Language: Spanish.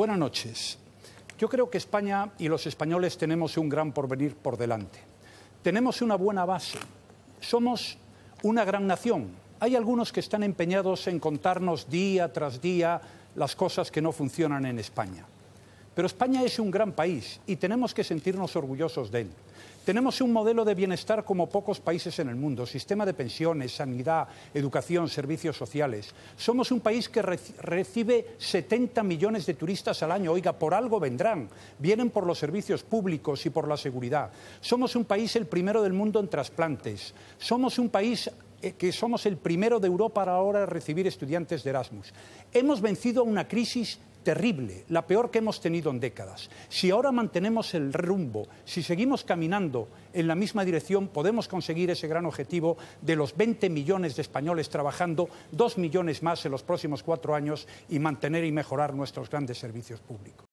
buenas noches. Yo creo que España y los españoles tenemos un gran porvenir por delante. Tenemos una buena base. Somos una gran nación. Hay algunos que están empeñados en contarnos día tras día las cosas que no funcionan en España. Pero España es un gran país y tenemos que sentirnos orgullosos de él. Tenemos un modelo de bienestar como pocos países en el mundo, sistema de pensiones, sanidad, educación, servicios sociales. Somos un país que recibe 70 millones de turistas al año. Oiga, por algo vendrán. Vienen por los servicios públicos y por la seguridad. Somos un país el primero del mundo en trasplantes. Somos un país eh, que somos el primero de Europa ahora recibir estudiantes de Erasmus. Hemos vencido una crisis terrible, la peor que hemos tenido en décadas. Si ahora mantenemos el rumbo, si seguimos caminando en la misma dirección, podemos conseguir ese gran objetivo de los 20 millones de españoles trabajando, dos millones más en los próximos cuatro años y mantener y mejorar nuestros grandes servicios públicos.